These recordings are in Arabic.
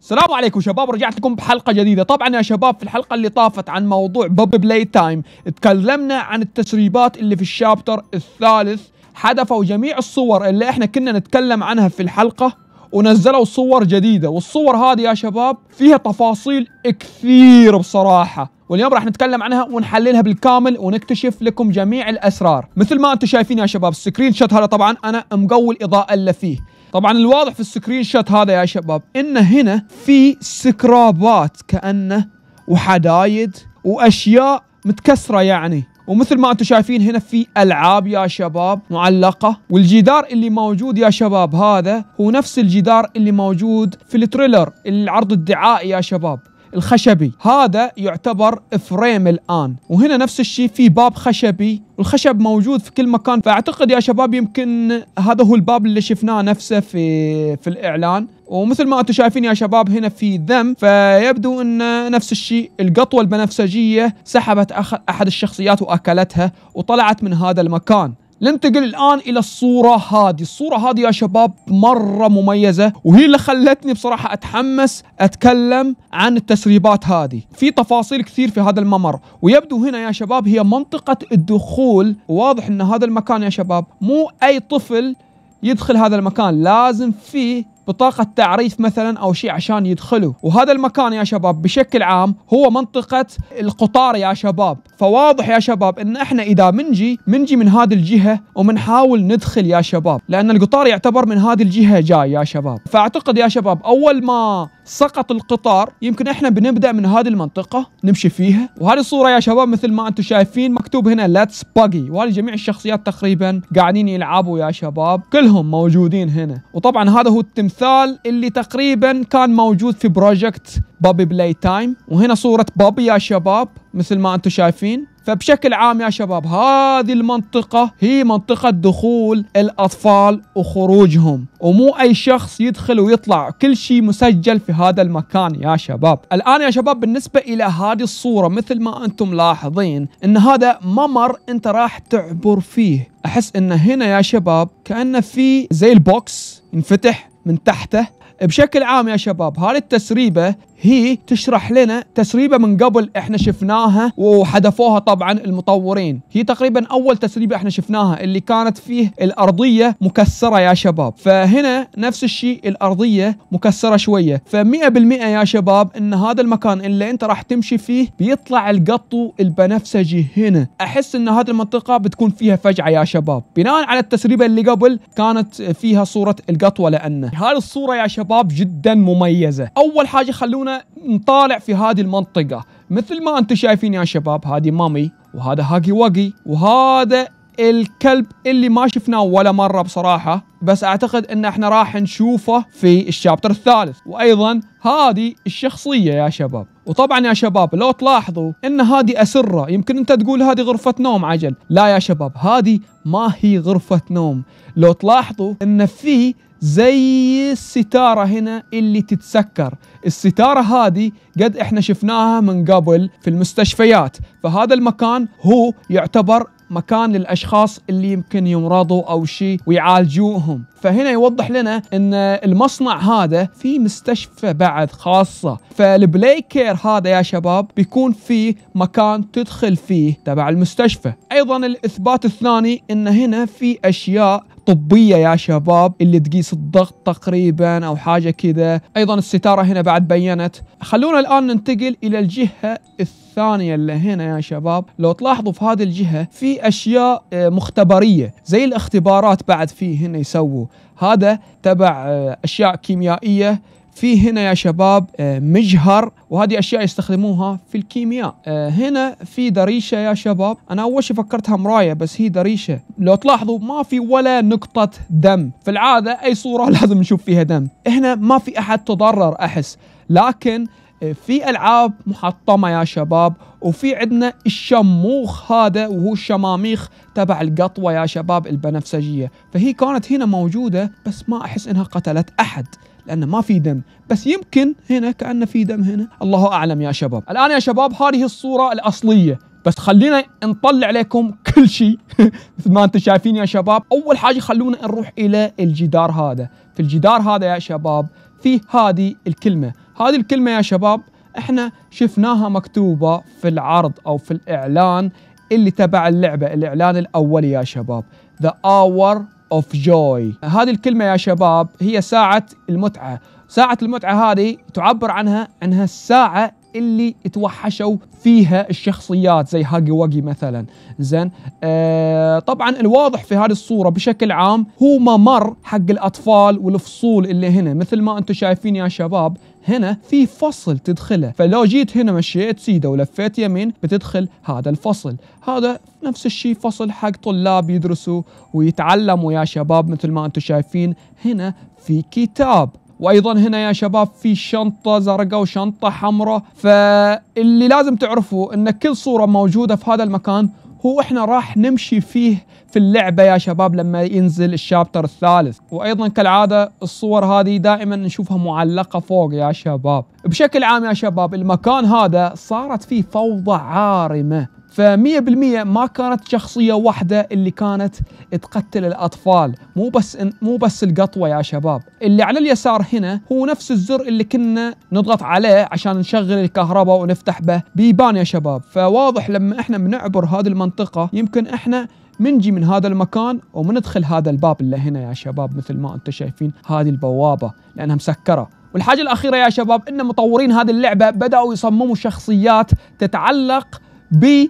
السلام عليكم شباب رجعت لكم بحلقة جديدة طبعا يا شباب في الحلقة اللي طافت عن موضوع بوب بلاي تايم تكلمنا عن التسريبات اللي في الشابتر الثالث حذفوا جميع الصور اللي احنا كنا نتكلم عنها في الحلقة ونزلوا صور جديدة والصور هذه يا شباب فيها تفاصيل كثير بصراحة واليوم راح نتكلم عنها ونحللها بالكامل ونكتشف لكم جميع الاسرار مثل ما انتم شايفين يا شباب السكرين شوت هذا طبعا انا مقوي الاضاءه اللي فيه طبعا الواضح في السكرين شوت هذا يا شباب ان هنا في سكرابات كانه وحدايد واشياء متكسره يعني ومثل ما انتم شايفين هنا في العاب يا شباب معلقه والجدار اللي موجود يا شباب هذا هو نفس الجدار اللي موجود في التريلر العرض الدعائي يا شباب الخشبي هذا يعتبر فريم الآن وهنا نفس الشيء في باب خشبي والخشب موجود في كل مكان فأعتقد يا شباب يمكن هذا هو الباب اللي شفناه نفسه في في الإعلان ومثل ما انتم شايفين يا شباب هنا في ذم فيبدو ان نفس الشيء القطوه البنفسجيه سحبت احد الشخصيات واكلتها وطلعت من هذا المكان ننتقل الآن إلى الصورة هذه الصورة هذه يا شباب مرة مميزة وهي اللي خلتني بصراحة أتحمس أتكلم عن التسريبات هذه في تفاصيل كثير في هذا الممر ويبدو هنا يا شباب هي منطقة الدخول واضح أن هذا المكان يا شباب مو أي طفل يدخل هذا المكان لازم فيه بطاقة تعريف مثلا أو شيء عشان يدخلوا وهذا المكان يا شباب بشكل عام هو منطقة القطار يا شباب فواضح يا شباب أن إحنا إذا منجي منجي من هذه الجهة ومنحاول ندخل يا شباب لأن القطار يعتبر من هذه الجهة جاي يا شباب فأعتقد يا شباب أول ما سقط القطار يمكن احنا بنبدا من هذه المنطقه نمشي فيها وهذه الصوره يا شباب مثل ما انتم شايفين مكتوب هنا ليتس باجي وهذه جميع الشخصيات تقريبا قاعدين يلعبوا يا شباب كلهم موجودين هنا وطبعا هذا هو التمثال اللي تقريبا كان موجود في بروجكت بابي بلاي تايم وهنا صوره بابي يا شباب مثل ما انتم شايفين فبشكل عام يا شباب هذه المنطقة هي منطقة دخول الأطفال وخروجهم ومو أي شخص يدخل ويطلع كل شيء مسجل في هذا المكان يا شباب الآن يا شباب بالنسبة إلى هذه الصورة مثل ما أنتم لاحظين أن هذا ممر أنت راح تعبر فيه أحس أن هنا يا شباب كأنه في زي البوكس ينفتح من تحته بشكل عام يا شباب هذه التسريبة هي تشرح لنا تسريبه من قبل احنا شفناها وحذفوها طبعا المطورين هي تقريبا اول تسريبه احنا شفناها اللي كانت فيه الارضيه مكسره يا شباب فهنا نفس الشيء الارضيه مكسره شويه ف100% يا شباب ان هذا المكان اللي انت راح تمشي فيه بيطلع القطو البنفسجي هنا احس ان هذه المنطقه بتكون فيها فجعه يا شباب بناء على التسريبه اللي قبل كانت فيها صوره القطوه لانه هذه الصوره يا شباب جدا مميزه اول حاجه خلونا نطالع في هذه المنطقه مثل ما انتم شايفين يا شباب هذه مامي وهذا هاجي واجي وهذا الكلب اللي ما شفناه ولا مره بصراحه بس اعتقد ان احنا راح نشوفه في الشابتر الثالث وايضا هذه الشخصيه يا شباب وطبعا يا شباب لو تلاحظوا ان هذه اسره يمكن انت تقول هذه غرفه نوم عجل لا يا شباب هذه ما هي غرفه نوم لو تلاحظوا ان في زي الستارة هنا اللي تتسكر الستارة هذه قد احنا شفناها من قبل في المستشفيات فهذا المكان هو يعتبر مكان للاشخاص اللي يمكن يمرضوا او شيء ويعالجوهم فهنا يوضح لنا ان المصنع هذا في مستشفى بعد خاصه فالبلاي كير هذا يا شباب بيكون فيه مكان تدخل فيه تبع المستشفى ايضا الاثبات الثاني ان هنا في اشياء طبية يا شباب اللي تقيس الضغط تقريبا أو حاجة كذا أيضا الستارة هنا بعد بينت خلونا الآن ننتقل إلى الجهة الثانية اللي هنا يا شباب لو تلاحظوا في هذه الجهة في أشياء آه، مختبرية زي الاختبارات بعد في هنا يسووا هذا تبع آه، أشياء كيميائية في هنا يا شباب آه، مجهر وهذه اشياء يستخدموها في الكيمياء آه، هنا في دريشه يا شباب انا اول شيء فكرتها مرايه بس هي دريشه لو تلاحظوا ما في ولا نقطه دم في العاده اي صوره لازم نشوف فيها دم هنا ما في احد تضرر احس لكن في العاب محطمه يا شباب وفي عندنا الشموخ هذا وهو الشماميخ تبع القطوه يا شباب البنفسجيه فهي كانت هنا موجوده بس ما احس انها قتلت احد لانه ما في دم بس يمكن هنا كانه في دم هنا الله اعلم يا شباب الان يا شباب هذه الصوره الاصليه بس خلينا نطلع عليكم كل شيء مثل ما انتم شايفين يا شباب اول حاجه خلونا نروح الى الجدار هذا في الجدار هذا يا شباب في هذه الكلمه هذه الكلمة يا شباب احنا شفناها مكتوبة في العرض أو في الإعلان اللي تبع اللعبة الإعلان الاول يا شباب The Hour of Joy هذه الكلمة يا شباب هي ساعة المتعة ساعة المتعة هذه تعبر عنها أنها الساعة اللي توحشوا فيها الشخصيات زي هاجي واجي مثلا زين آه طبعا الواضح في هذه الصورة بشكل عام هو ممر حق الأطفال والفصول اللي هنا مثل ما أنتم شايفين يا شباب هنا في فصل تدخله فلو جيت هنا مشيت سيده ولفيت يمين بتدخل هذا الفصل هذا نفس الشيء فصل حق طلاب يدرسوا ويتعلموا يا شباب مثل ما انتم شايفين هنا في كتاب وايضا هنا يا شباب في شنطه زرقاء وشنطه حمراء فاللي لازم تعرفوا ان كل صوره موجوده في هذا المكان هو احنا راح نمشي فيه في اللعبة يا شباب لما ينزل الشابتر الثالث وأيضا كالعادة الصور هذه دائما نشوفها معلقة فوق يا شباب بشكل عام يا شباب المكان هذا صارت فيه فوضى عارمة فمية بالمية ما كانت شخصية واحدة اللي كانت تقتل الأطفال مو بس مو بس القطوة يا شباب اللي على اليسار هنا هو نفس الزر اللي كنا نضغط عليه عشان نشغل الكهرباء ونفتح به بيبان يا شباب فواضح لما احنا بنعبر هذه المنطقة يمكن احنا منجي من هذا المكان ومندخل هذا الباب اللي هنا يا شباب مثل ما انتم شايفين هذه البوابة لأنها مسكرة والحاجة الأخيرة يا شباب إن مطورين هذه اللعبة بدأوا يصمموا شخصيات تتعلق ب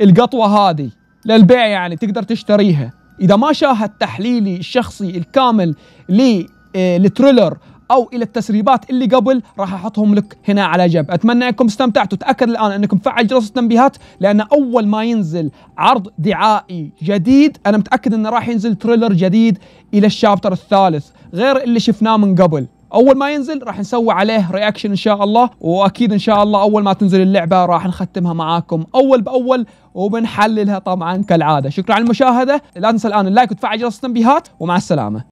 القطوه هذه للبيع يعني تقدر تشتريها اذا ما شاهد تحليلي الشخصي الكامل آه، للتريلر او الى التسريبات اللي قبل راح احطهم لك هنا على جنب اتمنى انكم استمتعتوا تاكد الان انكم فعل جرس التنبيهات لان اول ما ينزل عرض دعائي جديد انا متاكد انه راح ينزل تريلر جديد الى الشابتر الثالث غير اللي شفناه من قبل اول ما ينزل راح نسوي عليه رياكشن ان شاء الله واكيد ان شاء الله اول ما تنزل اللعبه راح نختمها معاكم اول باول وبنحللها طبعا كالعاده شكرا على المشاهده لا تنسى الان اللايك وتفعل جرس التنبيهات ومع السلامه